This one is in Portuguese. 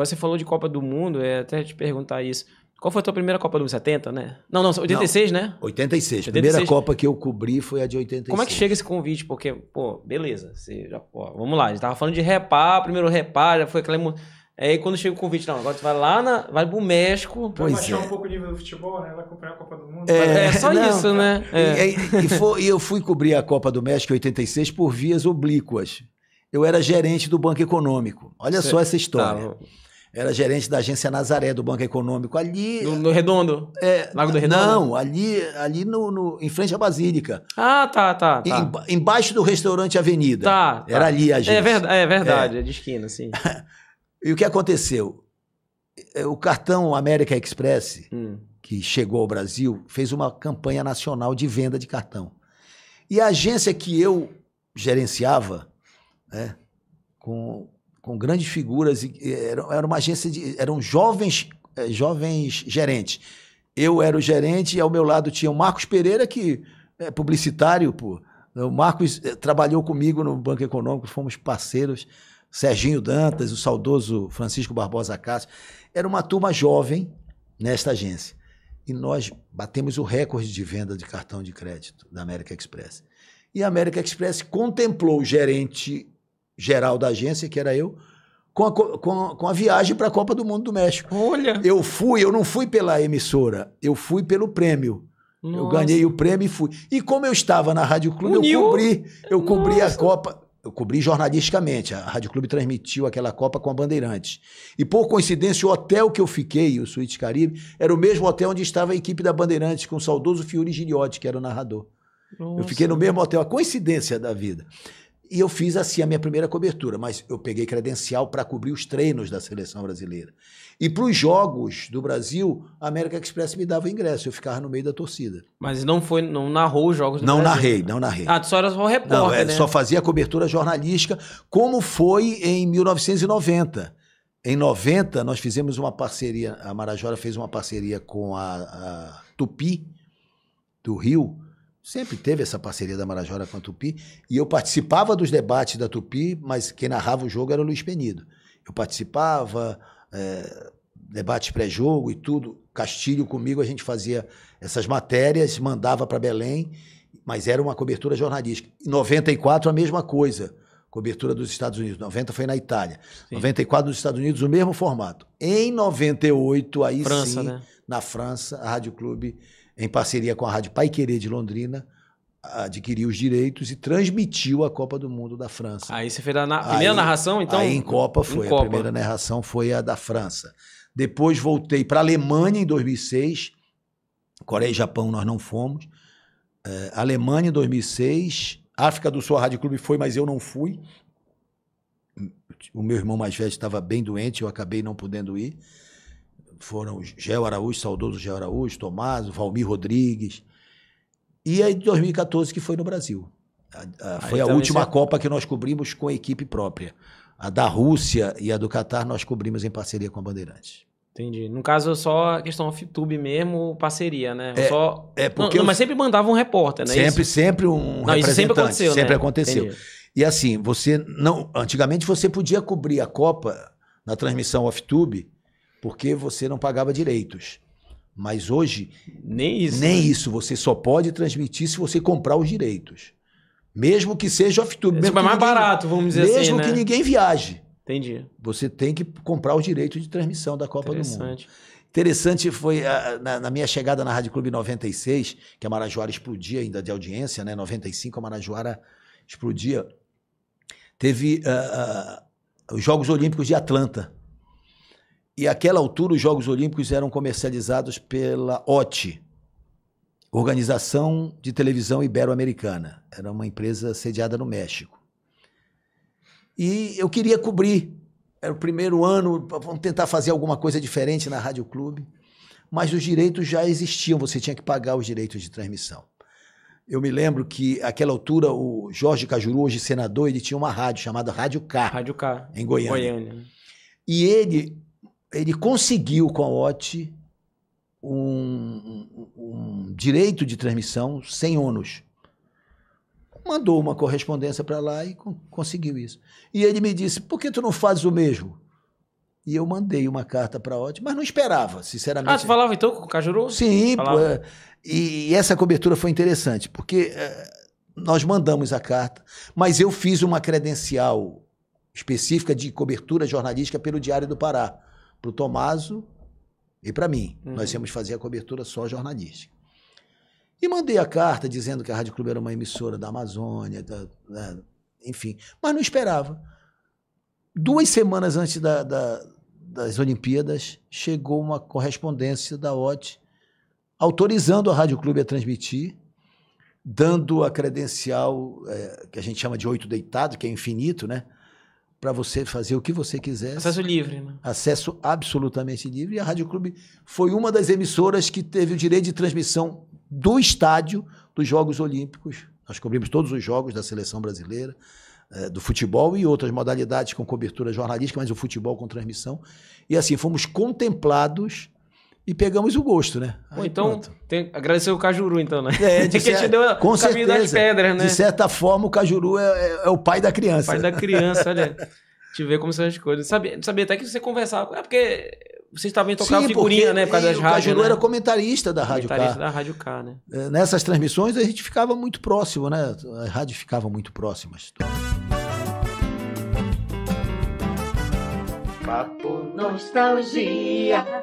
Agora você falou de Copa do Mundo, é até te perguntar isso. Qual foi a tua primeira Copa do Mundo? 70, né? Não, não, 86, não, né? 86. A primeira 86. Copa que eu cobri foi a de 86. Como é que chega esse convite? Porque, pô, beleza. Você já, pô, vamos lá, a gente tava falando de repar, primeiro repar, já foi aquela. É, aí quando chega o convite, não, agora tu vai lá na, vai pro México. Vai baixar é. um pouco o nível do futebol, né? Vai comprar a Copa do Mundo. É, é, é só não, isso, né? É. E, e, e, foi, e eu fui cobrir a Copa do México em 86 por vias oblíquas. Eu era gerente do Banco Econômico. Olha só essa história. Tá, era gerente da agência Nazaré do Banco Econômico ali. No, no Redondo? É, Lago do Redondo? Não, ali, ali no, no, em frente à Basílica. Ah, tá, tá. tá. Em, embaixo do restaurante Avenida. Tá. tá. Era ali a é agência. É, ver, é verdade, é. é de esquina, sim. e o que aconteceu? É, o cartão América Express, hum. que chegou ao Brasil, fez uma campanha nacional de venda de cartão. E a agência que eu gerenciava, né, com com grandes figuras. Era uma agência de. eram jovens, eh, jovens gerentes. Eu era o gerente e ao meu lado tinha o Marcos Pereira, que é publicitário, pô. O Marcos eh, trabalhou comigo no Banco Econômico, fomos parceiros. Serginho Dantas, o saudoso Francisco Barbosa Castro. Era uma turma jovem nesta agência. E nós batemos o recorde de venda de cartão de crédito da América Express. E a América Express contemplou o gerente geral da agência, que era eu, com a, com a, com a viagem para a Copa do Mundo do México. Olha! Eu fui, eu não fui pela emissora, eu fui pelo prêmio. Nossa. Eu ganhei o prêmio e fui. E como eu estava na Rádio Clube, Uniu? eu cobri, eu cobri a Copa. Eu cobri jornalisticamente. A Rádio Clube transmitiu aquela Copa com a Bandeirantes. E por coincidência, o hotel que eu fiquei, o Suíte Caribe, era o mesmo hotel onde estava a equipe da Bandeirantes, com o saudoso Fiore Giliotti, que era o narrador. Nossa. Eu fiquei no mesmo hotel, a coincidência da vida. E eu fiz assim a minha primeira cobertura, mas eu peguei credencial para cobrir os treinos da seleção brasileira. E para os jogos do Brasil, a América Express me dava ingresso, eu ficava no meio da torcida. Mas não foi, não narrou os jogos do não Brasil? Não narrei, né? não narrei. Ah, só era só repórter, Não, é, né? só fazia cobertura jornalística, como foi em 1990. Em 90, nós fizemos uma parceria, a Marajora fez uma parceria com a, a Tupi, do Rio, Sempre teve essa parceria da Marajora com a Tupi. E eu participava dos debates da Tupi, mas quem narrava o jogo era o Luiz Penido. Eu participava, é, debate pré-jogo e tudo. Castilho comigo, a gente fazia essas matérias, mandava para Belém, mas era uma cobertura jornalística. Em 94, a mesma coisa. Cobertura dos Estados Unidos. 90 foi na Itália. Sim. 94 nos Estados Unidos, o mesmo formato. Em 98, aí França, sim, né? na França, a Rádio Clube em parceria com a Rádio Pai Querer de Londrina, adquiriu os direitos e transmitiu a Copa do Mundo da França. Aí você fez a na... primeira narração, então? Aí em Copa foi, em a primeira narração foi a da França. Depois voltei para a Alemanha em 2006, Coreia e Japão nós não fomos. É, Alemanha em 2006, África do Sul a Rádio Clube foi, mas eu não fui. O meu irmão mais velho estava bem doente, eu acabei não podendo ir foram o Araújo, saudoso Geo Araújo, Tomás, Valmir Rodrigues. E aí de 2014 que foi no Brasil. A, a, foi a última você... Copa que nós cobrimos com equipe própria. A da Rússia e a do Catar nós cobrimos em parceria com a Bandeirantes. Entendi. No caso, só a questão off-tube mesmo, parceria, né? É, só... é porque não, eu... Mas sempre mandava um repórter, né? Sempre, isso? sempre um não, representante. sempre aconteceu, Sempre né? aconteceu. Entendi. E assim, você não... Antigamente você podia cobrir a Copa na transmissão off-tube porque você não pagava direitos. Mas hoje, nem isso, nem né? isso. Você só pode transmitir se você comprar os direitos. Mesmo que seja off-tube. É, tipo, é mais ninguém, barato, vamos dizer mesmo assim. Mesmo né? que né? ninguém viaje. Entendi. Você tem que comprar os direitos de transmissão da Copa do Mundo. Interessante foi a, ah, na, na, minha chegada na Rádio Clube 96, que a Marajoara explodia ainda de audiência, né? 95 a Marajoara explodia. Teve uh, uh, os Jogos Olímpicos de Atlanta. E àquela altura, os Jogos Olímpicos eram comercializados pela OT, Organização de Televisão Ibero-Americana. Era uma empresa sediada no México. E eu queria cobrir. Era o primeiro ano, vamos tentar fazer alguma coisa diferente na Rádio Clube. Mas os direitos já existiam, você tinha que pagar os direitos de transmissão. Eu me lembro que, àquela altura, o Jorge Cajuru, hoje senador, ele tinha uma rádio chamada Rádio K. Rádio K. Em Goiânia. Goiânia. E ele ele conseguiu com a OT um, um, um direito de transmissão sem ônus. Mandou uma correspondência para lá e conseguiu isso. E ele me disse: por que tu não fazes o mesmo? E eu mandei uma carta para a OT, mas não esperava, sinceramente. Ah, tu falava então com o Cajuru? Sim, é. e essa cobertura foi interessante, porque é, nós mandamos a carta, mas eu fiz uma credencial específica de cobertura jornalística pelo Diário do Pará para o Tomaso e para mim. Uhum. Nós íamos fazer a cobertura só jornalística. E mandei a carta dizendo que a Rádio Clube era uma emissora da Amazônia, da, da, né, enfim, mas não esperava. Duas semanas antes da, das Olimpíadas, chegou uma correspondência da OT autorizando a Rádio Clube a transmitir, dando a credencial é, que a gente chama de oito deitado, que é infinito, né? para você fazer o que você quisesse. Acesso livre, né? Acesso absolutamente livre. E a Rádio Clube foi uma das emissoras que teve o direito de transmissão do estádio dos Jogos Olímpicos. Nós cobrimos todos os jogos da seleção brasileira, eh, do futebol e outras modalidades com cobertura jornalística, mas o futebol com transmissão. E assim, fomos contemplados e pegamos o gosto, né? Aí, então, tem, agradecer o Cajuru, então, né? É, de que te deu com o caminho certeza, das pedras, né? De certa forma, o Cajuru é, é, é o pai da criança. O pai da criança, olha. te ver como são as coisas. Sabia, sabia até que você conversava. É porque vocês estavam tocavam figurinha, porque, né? Por causa das rádios. O Cajuru né? era comentarista da Rádio comentarista K. da Rádio K, né? É, nessas transmissões a gente ficava muito próximo, né? As rádios ficavam muito próximas. Papo Nostalgia.